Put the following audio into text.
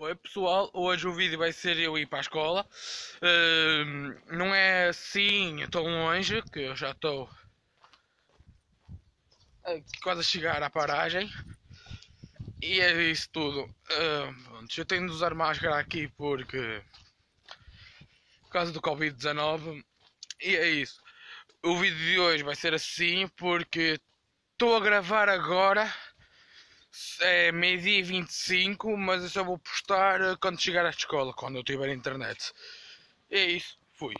Oi é pessoal, hoje o vídeo vai ser eu ir para a escola. Uh, não é assim tão longe, que eu já estou quase a chegar à paragem. E é isso tudo. Uh, eu tenho de usar máscara aqui porque. Por causa do Covid-19. E é isso. O vídeo de hoje vai ser assim porque estou a gravar agora é meio-dia e 25, mas eu só vou postar eh, quando chegar à escola, quando eu tiver internet. É isso, fui.